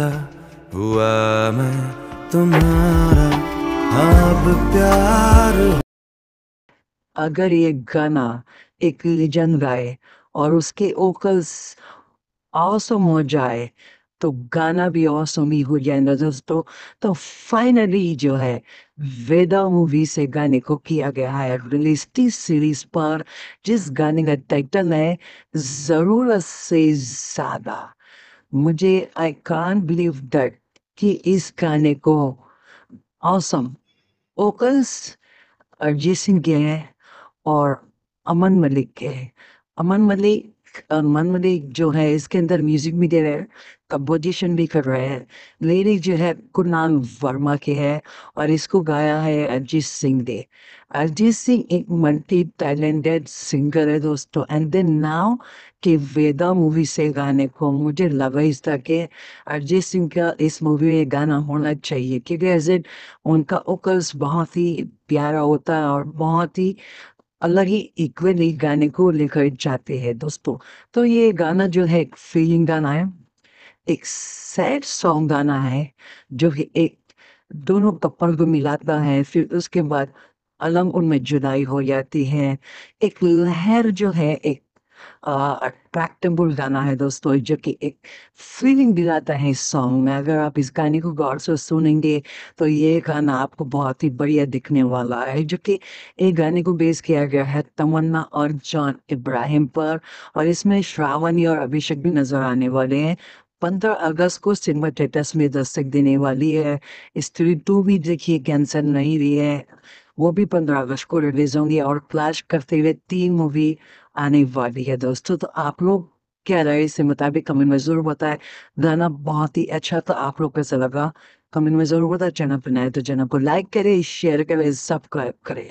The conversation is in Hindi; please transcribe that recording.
हुआ मैं तुम्हारा अब प्यार अगर ये गाना एक लीजन गाए और उसके ओकल्स ऑसम हो जाए तो गाना भी ऑसम ही हो ना दोस्तों तो फाइनली जो है वेदा मूवी से गाने को किया गया है रिलीज तीस सीरीज पर जिस गाने का टाइटल है जरूरत से ज्यादा मुझे आई कान बिलीव दैट कि इस गाने को ऑसम ओकल्स अरिजीत सिंह के हैं और अमन मलिक के हैं अमन मलिक मन मनमने जो है इसके अंदर म्यूजिक भी दे रहे हैं कंपोजिशन भी कर रहे हैं लिरिक जो है कुरनाल वर्मा के है और इसको गाया है अरिजीत सिंह ने अरिजीत सिंह एक मल्टी टैलेंटेड सिंगर है दोस्तों एंड देन नाउ के वेदा मूवी से गाने को मुझे लगा इस तरह के अरिजीत सिंह का इस मूवी में गाना होना चाहिए क्योंकि एज एन उनका ओकल्स बहुत ही प्यारा होता है और बहुत ही अलग ही इक्वली गाने को लेकर जाते हैं दोस्तों तो ये गाना जो है एक फीलिंग गाना है एक सैड सॉन्ग गाना है जो कि एक दोनों कपल को मिलाता है फिर उसके बाद अलग उनमें जुदाई हो जाती है एक लहर जो है एक अट्रैक्टेबल uh, गाना है दोस्तों जो कि एक फीलिंग दिलाता है इस सॉन्ग में अगर आप इस गाने को गौर से सुनेंगे तो ये गाना आपको बहुत ही बढ़िया दिखने वाला है जो कि एक गाने को बेस किया गया है तमन्ना और जॉन इब्राहिम पर और इसमें श्रावणी और अभिषेक भी नजर आने वाले हैं पंद्रह अगस्त को सिनेमा थिएटर्स में दस्तक देने वाली है स्त्री टू भी देखिए कैंसर नहीं रही है वो भी पंद्रह अगस्त को रिलीज होंगी और क्लैश करते हुए तीन मूवी आने वाली है दोस्तों तो आप लोग क्या रहे इसके मुताबिक कमेंट में जरूर बताए गाना बहुत ही अच्छा तो आप लोग कैसा लगा कमेंट में जरूर बताए चैनल पर नए तो चैनल को लाइक करें शेयर करें सब्सक्राइब करें